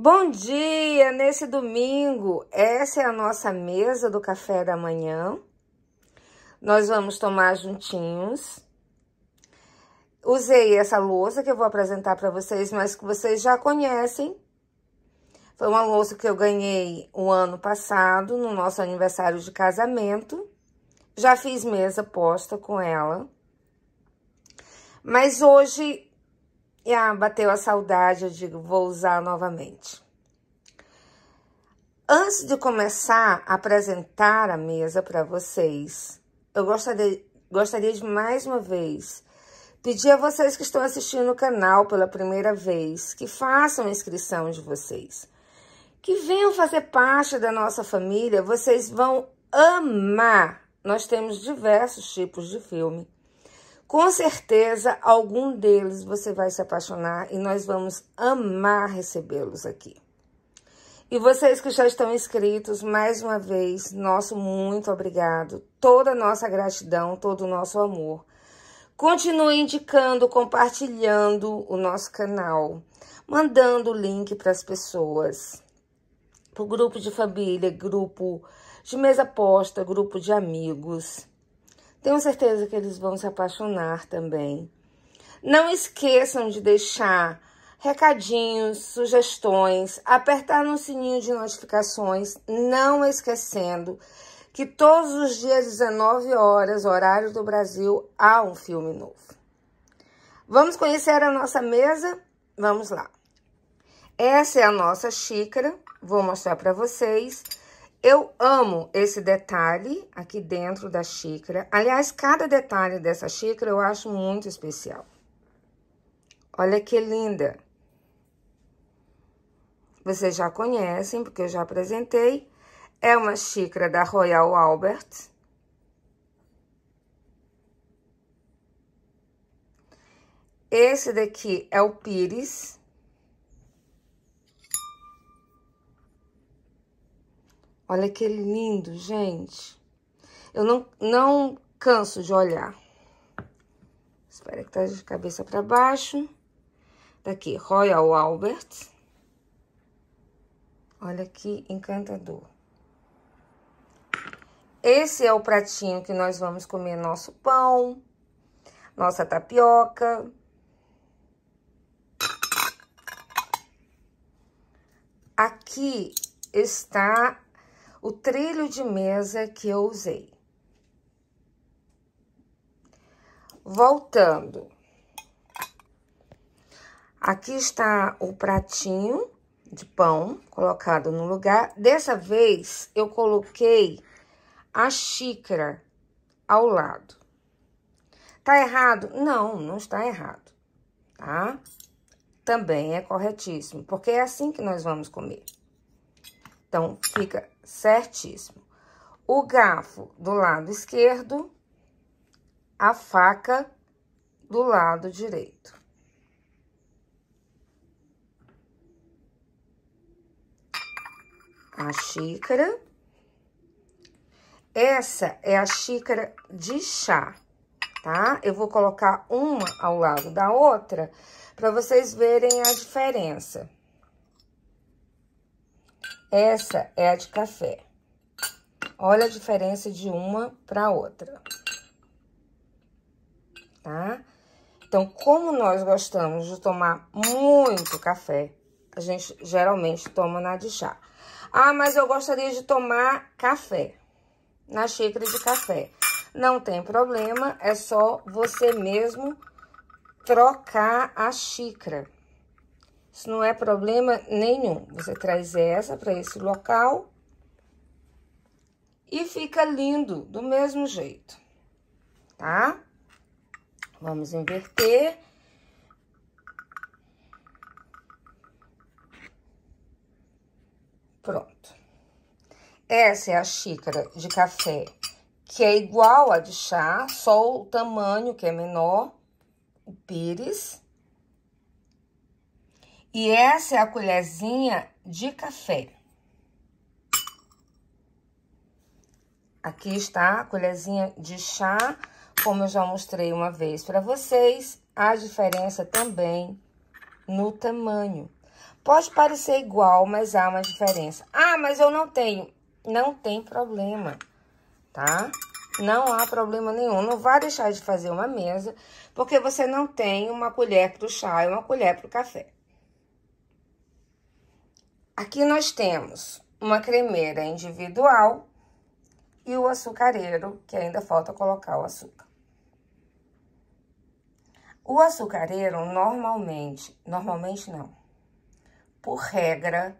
Bom dia nesse domingo. Essa é a nossa mesa do café da manhã. Nós vamos tomar juntinhos. Usei essa louça que eu vou apresentar para vocês, mas que vocês já conhecem. Foi uma louça que eu ganhei o ano passado, no nosso aniversário de casamento. Já fiz mesa posta com ela. Mas hoje e ah, bateu a saudade, eu digo, vou usar novamente. Antes de começar a apresentar a mesa para vocês, eu gostaria, gostaria de mais uma vez pedir a vocês que estão assistindo o canal pela primeira vez que façam a inscrição de vocês, que venham fazer parte da nossa família, vocês vão amar. Nós temos diversos tipos de filme com certeza, algum deles você vai se apaixonar e nós vamos amar recebê-los aqui. E vocês que já estão inscritos, mais uma vez, nosso muito obrigado, toda a nossa gratidão, todo o nosso amor. Continue indicando, compartilhando o nosso canal, mandando o link para as pessoas, para o grupo de família, grupo de mesa posta, grupo de amigos. Tenho certeza que eles vão se apaixonar também. Não esqueçam de deixar recadinhos, sugestões, apertar no sininho de notificações, não esquecendo que todos os dias 19 horas, horário do Brasil, há um filme novo. Vamos conhecer a nossa mesa? Vamos lá. Essa é a nossa xícara, vou mostrar para vocês. Eu amo esse detalhe aqui dentro da xícara. Aliás, cada detalhe dessa xícara eu acho muito especial. Olha que linda. Vocês já conhecem, porque eu já apresentei. É uma xícara da Royal Albert. Esse daqui é o pires. Olha que lindo, gente. Eu não, não canso de olhar. Espera que tá de cabeça para baixo. Daqui, tá Royal Albert. Olha que encantador. Esse é o pratinho que nós vamos comer nosso pão, nossa tapioca. Aqui está o trilho de mesa que eu usei. Voltando. Aqui está o pratinho de pão colocado no lugar. Dessa vez, eu coloquei a xícara ao lado. Tá errado? Não, não está errado, tá? Também é corretíssimo, porque é assim que nós vamos comer. Então, fica certíssimo. O garfo do lado esquerdo, a faca do lado direito. A xícara. Essa é a xícara de chá, tá? Eu vou colocar uma ao lado da outra para vocês verem a diferença. Essa é a de café. Olha a diferença de uma para outra. Tá? Então, como nós gostamos de tomar muito café, a gente geralmente toma na de chá. Ah, mas eu gostaria de tomar café, na xícara de café. Não tem problema, é só você mesmo trocar a xícara. Isso não é problema nenhum. Você traz essa para esse local e fica lindo do mesmo jeito, tá? Vamos inverter. Pronto. Essa é a xícara de café que é igual à de chá, só o tamanho que é menor, o pires. E essa é a colherzinha de café. Aqui está a colherzinha de chá, como eu já mostrei uma vez para vocês. A diferença também no tamanho. Pode parecer igual, mas há uma diferença. Ah, mas eu não tenho. Não tem problema, tá? Não há problema nenhum. Não vá deixar de fazer uma mesa, porque você não tem uma colher para o chá e uma colher para o café. Aqui nós temos uma cremeira individual e o açucareiro, que ainda falta colocar o açúcar. O açucareiro, normalmente, normalmente não, por regra,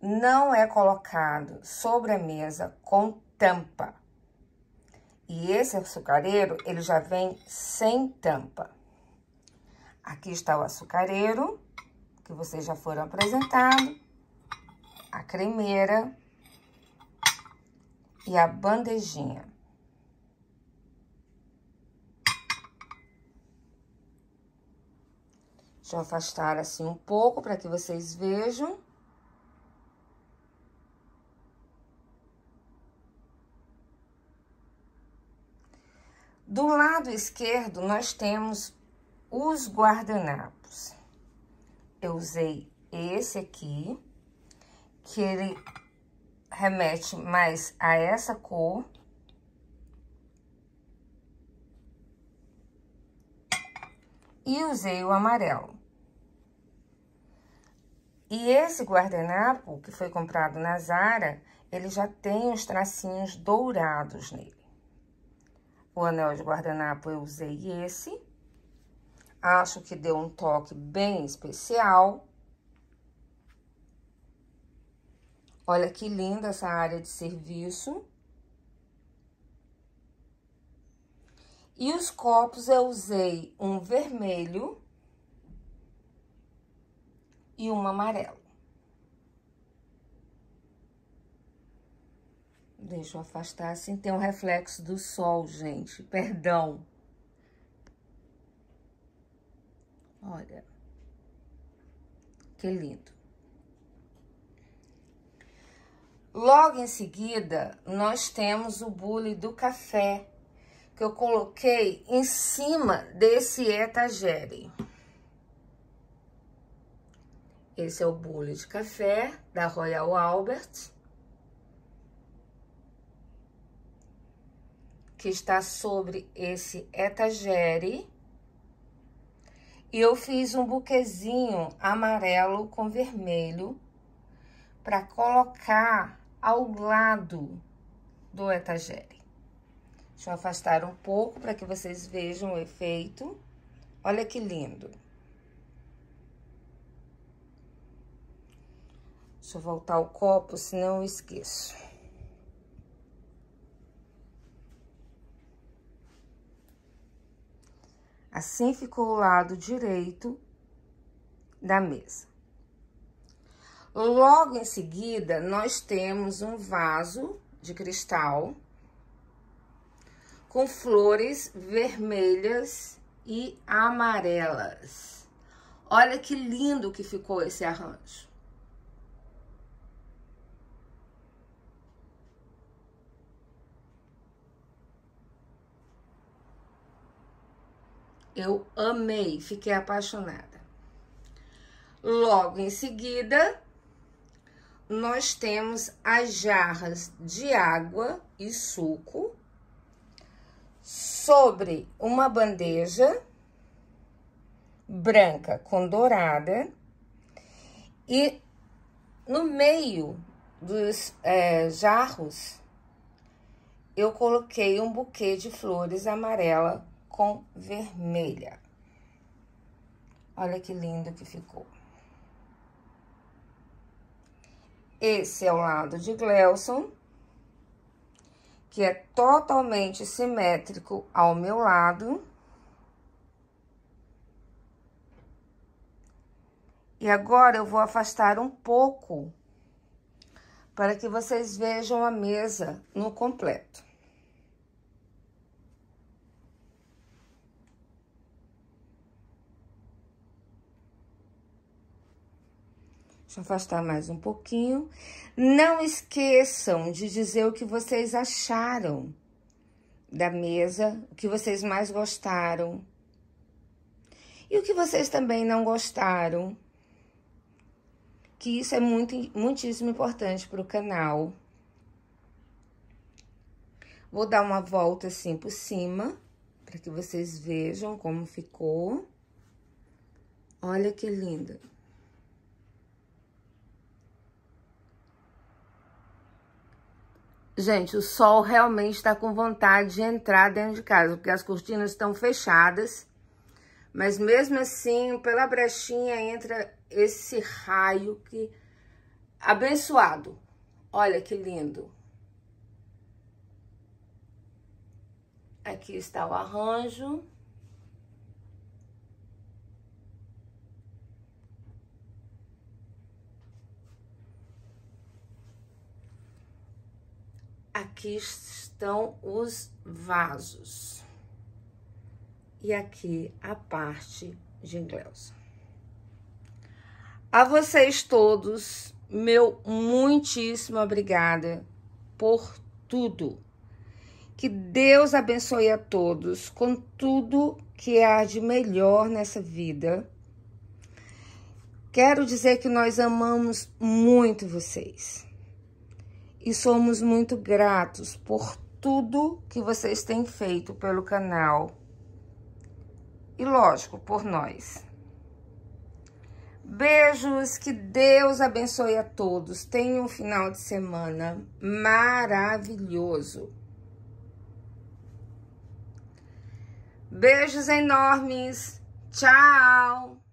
não é colocado sobre a mesa com tampa. E esse açucareiro, ele já vem sem tampa. Aqui está o açucareiro, que vocês já foram apresentados a cremeira e a bandejinha. Deixa eu afastar assim um pouco para que vocês vejam. Do lado esquerdo, nós temos os guardanapos. Eu usei esse aqui, que ele remete mais a essa cor. E usei o amarelo. E esse guardanapo, que foi comprado na Zara, ele já tem os tracinhos dourados nele. O anel de guardanapo eu usei esse. Acho que deu um toque bem especial. Olha que linda essa área de serviço. E os copos eu usei um vermelho e um amarelo. Deixa eu afastar assim, tem um reflexo do sol, gente, perdão. Olha, que lindo. Logo em seguida, nós temos o bule do café, que eu coloquei em cima desse etagere. Esse é o bule de café da Royal Albert. Que está sobre esse etagere. E eu fiz um buquezinho amarelo com vermelho para colocar ao lado do etagere. Deixa eu afastar um pouco para que vocês vejam o efeito. Olha que lindo. Deixa eu voltar o copo, senão eu esqueço. Assim ficou o lado direito da mesa. Logo em seguida, nós temos um vaso de cristal com flores vermelhas e amarelas. Olha que lindo que ficou esse arranjo. Eu amei, fiquei apaixonada. Logo em seguida, nós temos as jarras de água e suco sobre uma bandeja branca com dourada e no meio dos é, jarros eu coloquei um buquê de flores amarela com vermelha. Olha que lindo que ficou. Esse é o lado de Gleison, que é totalmente simétrico ao meu lado. E agora eu vou afastar um pouco para que vocês vejam a mesa no completo. Deixa eu afastar mais um pouquinho. Não esqueçam de dizer o que vocês acharam da mesa, o que vocês mais gostaram e o que vocês também não gostaram. Que isso é muito, muitíssimo importante para o canal. Vou dar uma volta assim por cima, para que vocês vejam como ficou. Olha que linda. Gente, o sol realmente está com vontade de entrar dentro de casa, porque as cortinas estão fechadas. Mas mesmo assim, pela brechinha entra esse raio que abençoado. Olha que lindo. Aqui está o arranjo. aqui estão os vasos. E aqui a parte de Ingleusa. A vocês todos, meu muitíssimo obrigada por tudo. Que Deus abençoe a todos com tudo que há de melhor nessa vida. Quero dizer que nós amamos muito vocês e somos muito gratos por tudo que vocês têm feito pelo canal e, lógico, por nós. Beijos, que Deus abençoe a todos. Tenham um final de semana maravilhoso. Beijos enormes. Tchau.